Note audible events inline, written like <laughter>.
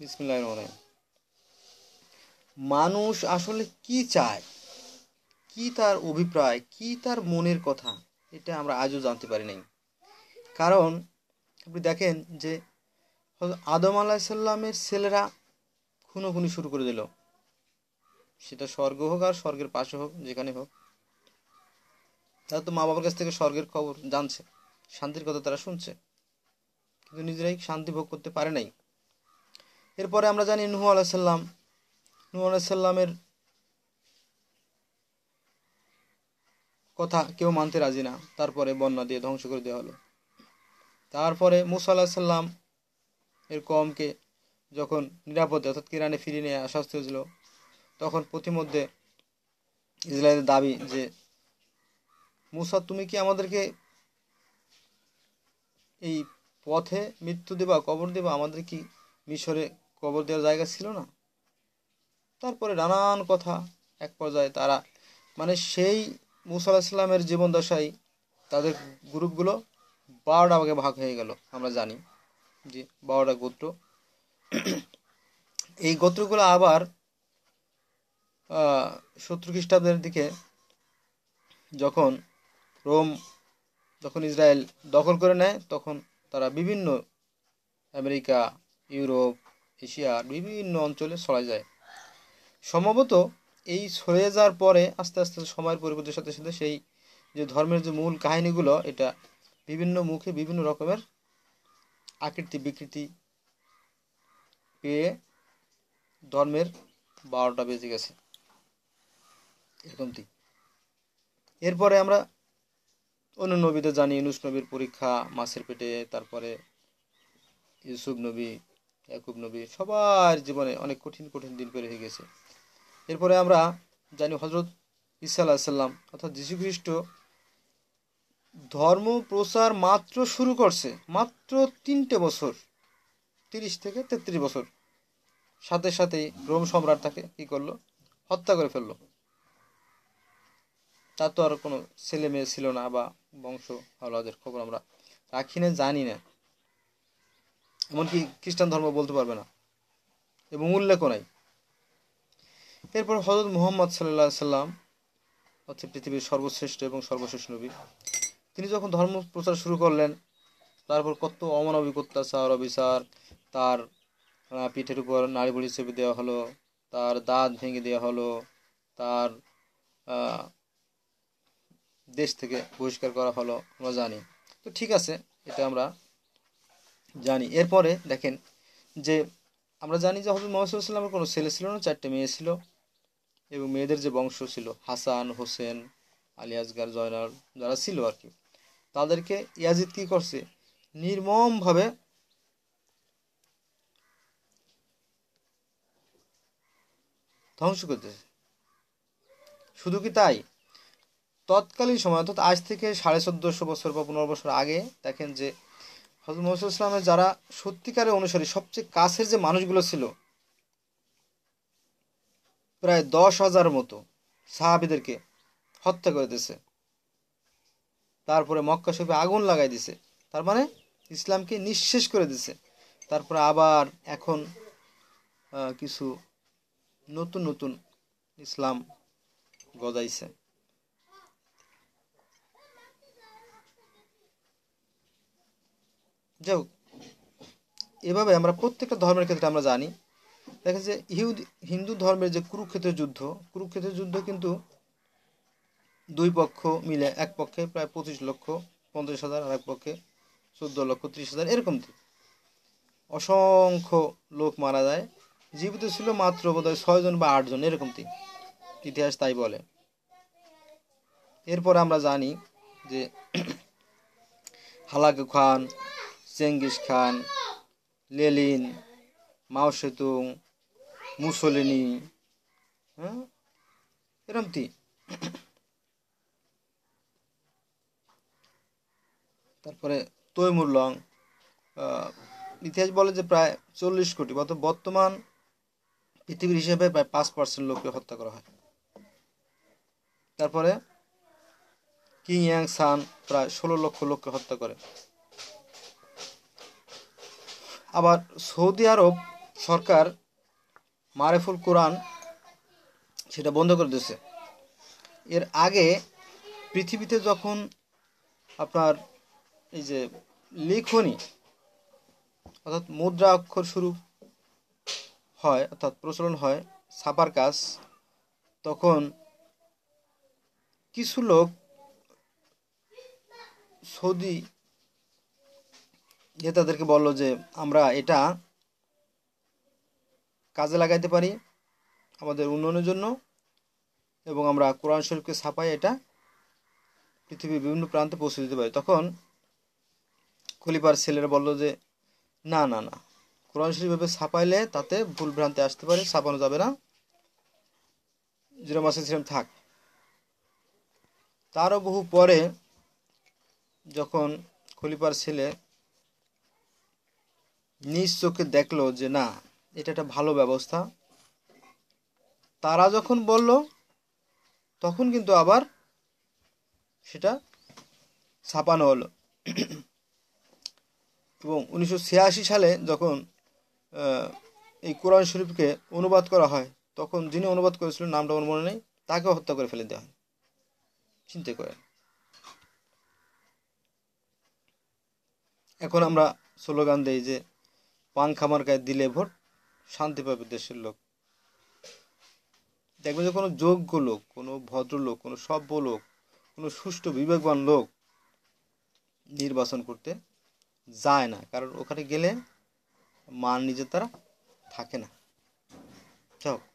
বিসমুল্লাহ রহমান মানুষ আসলে কি চায় কি তার অভিপ্রায় কি তার মনের কথা এটা আমরা আজও জানতে পারি নাই কারণ আপনি দেখেন যে আদম আলাহিসাল্লামের ছেলেরা খুনোখুনি শুরু করে দিল সেটা স্বর্গ হোক আর স্বর্গের পাশে হোক যেখানে হোক তারা তো মা বাবার কাছ থেকে স্বর্গের খবর জানছে শান্তির কথা তারা শুনছে কিন্তু নিজেরাই শান্তি ভোগ করতে পারে নাই এরপরে আমরা জানি নুহ আলাইসাল্লাম নুহ আলাইসাল্লামের কথা কেউ মানতে রাজি না তারপরে বন্যা দিয়ে ধ্বংস করে দেওয়া হলো তারপরে মুসা আলাহিসাল্লাম এর কমকে যখন নিরাপদে অর্থাৎ কিরানে ফিরিয়ে নিয়ে আসা হয়েছিল তখন প্রতিমধ্যে ইসরায়েলের দাবি যে মুসা তুমি কি আমাদেরকে এই পথে মৃত্যু দেবা কবর দেবা আমাদের কি মিশরে কবর দেওয়ার জায়গা ছিল না তারপরে নানান কথা এক পর্যায়ে তারা মানে সেই মুসা আলাহিসাল্লামের জীবনদশায় তাদের গ্রুপগুলো বারোটা ভাগে ভাগ হয়ে গেল আমরা জানি যে বারোটা গোত্র এই গোত্রগুলো আবার সত্তর খ্রিস্টাব্দের দিকে যখন রোম যখন ইসরায়েল দখল করে নেয় তখন তারা বিভিন্ন আমেরিকা ইউরোপ এশিয়ার বিভিন্ন অঞ্চলে ছড়ায় যায় সম্ভবত এই ছড়িয়ে যাওয়ার পরে আস্তে আস্তে সময়ের পরিবর্তনের সাথে সাথে সেই যে ধর্মের যে মূল কাহিনীগুলো এটা বিভিন্ন মুখে বিভিন্ন রকমের আকৃতি বিকৃতি পেয়ে ধর্মের বারোটা বেজে গেছে এরকমটি এরপরে আমরা অন্য নবীদের জানি ইনুস নবীর পরীক্ষা মাছের পেটে তারপরে ইউসুফ নবী ইয়াকুব নবী সবার জীবনে অনেক কঠিন কঠিন দিন পেরিয়ে গেছে এরপরে আমরা জানি হজরত ইসা আলাহিসাল্লাম অর্থাৎ যীশুখ্রিস্ট ধর্ম প্রচার মাত্র শুরু করছে মাত্র তিনটে বছর তিরিশ থেকে তেত্রিশ বছর সাথে সাথে রোম সম্রাট তাকে কী করলো হত্যা করে ফেললো তার তো আর কোনো ছেলে মেয়ে ছিল না বা বংশ হাওলাদের খবর আমরা রাখি না জানি না এমনকি খ্রিস্টান ধর্ম বলতে পারবে না এবং উল্লেখও নাই এরপর হজরত মোহাম্মদ সাল্লাহ সাল্লাম হচ্ছে পৃথিবীর সর্বশ্রেষ্ঠ এবং সর্বশেষ নবী তিনি যখন ধর্ম প্রচার শুরু করলেন তারপর কত অমানবিক অত্যাচার অবিচার তার পিঠের উপর নারী বলি ছবি দেওয়া হলো তার দাঁত ভেঙে দেওয়া হলো তার দেশ থেকে বহিষ্কার করা হলো আমরা জানি তো ঠিক আছে এটা আমরা জানি এরপরে দেখেন যে আমরা জানি যে হজরত মোহাম্মদ সাল্লামের কোনো ছেলে ছিল না চারটে মেয়ে ছিল এবং মেয়েদের যে বংশ ছিল হাসান হোসেন আলী আজগার জয়নাল যারা ছিল আর কি তাদেরকে ইয়াজিদ কি করছে নির্মমভাবে ধ্বংস করতেছে শুধু কি তাই তৎকালীন সময় অর্থাৎ আজ থেকে সাড়ে চোদ্দোশো বছর বা পনেরো বছর আগে দেখেন যে হজরত মোহাম্মদ ইসলামের যারা সত্যিকারের অনুসারী সবচেয়ে কাছের যে মানুষগুলো ছিল প্রায় দশ হাজার মতো সাহাবিদেরকে হত্যা করে দিয়েছে তারপরে মক্কা শরীফে আগুন লাগাই দিছে তার মানে ইসলামকে নিঃশেষ করে দিছে তারপরে আবার এখন কিছু নতুন নতুন ইসলাম গজাইছে যাই হোক এভাবে আমরা প্রত্যেকটা ধর্মের ক্ষেত্রে আমরা জানি দেখা যে ইহুদ হিন্দু ধর্মের যে কুরুক্ষেত্রের যুদ্ধ কুরুক্ষেত্রের যুদ্ধ কিন্তু দুই পক্ষ মিলে এক পক্ষে প্রায় পঁচিশ লক্ষ পঞ্চাশ হাজার আর এক পক্ষে চোদ্দ লক্ষ ত্রিশ হাজার এরকম অসংখ্য লোক মারা যায় জীবিত ছিল মাত্র বোধহয় ছয়জন বা আটজন এরকমটি ইতিহাস তাই বলে এরপর আমরা জানি যে <clears throat> হালাক খান চেঙ্গিস খান লেলিন মাও সেতুং মুসলিনি হ্যাঁ এরমতি তারপরে তৈমুর লং ইতিহাস বলে যে প্রায় চল্লিশ কোটি বর্তমান পৃথিবীর হিসেবে প্রায় পাঁচ পার্সেন্ট লোককে হত্যা করা হয় তারপরে কিং ইয়াং সান প্রায় ষোলো লক্ষ লোককে হত্যা করে আবার সৌদি আরব সরকার মারেফুল কোরআন সেটা বন্ধ করে দিয়েছে এর আগে পৃথিবীতে যখন আপনার এই যে লিখনি অর্থাৎ মুদ্রা অক্ষর শুরু হয় অর্থাৎ প্রচলন হয় ছাপার কাজ তখন কিছু লোক সৌদি যে তাদেরকে বললো যে আমরা এটা কাজে লাগাইতে পারি আমাদের উন্নয়নের জন্য এবং আমরা কোরআন শরীফকে ছাপাই এটা পৃথিবীর বিভিন্ন প্রান্তে পৌঁছে দিতে পারি তখন খলিফার ছেলেরা বললো যে না না না কোরআন শরীফভাবে ছাপাইলে তাতে ভুল ভ্রান্তি আসতে পারে ছাপানো যাবে না যেরকম মাসে সেরকম থাক তারও বহু পরে যখন খলিফার ছেলে নিজ চোখে দেখলো যে না এটা একটা ভালো ব্যবস্থা তারা যখন বলল তখন কিন্তু আবার সেটা ছাপানো হলো এবং উনিশশো সালে যখন এই কোরআন শরীফকে অনুবাদ করা হয় তখন যিনি অনুবাদ করেছিলেন নামটা আমার মনে নেই তাকেও হত্যা করে ফেলে দেওয়া হয় চিন্তা করে এখন আমরা স্লোগান দেই যে পাংখা মার্কায় দিলে ভোট শান্তি পাবে দেশের লোক দেখবেন যে কোনো যোগ্য লোক কোনো ভদ্রলোক কোনো সভ্য লোক কোনো সুষ্ঠু বিবেকবান লোক নির্বাচন করতে যায় না কারণ ওখানে গেলে মান নিজে তারা থাকে না চক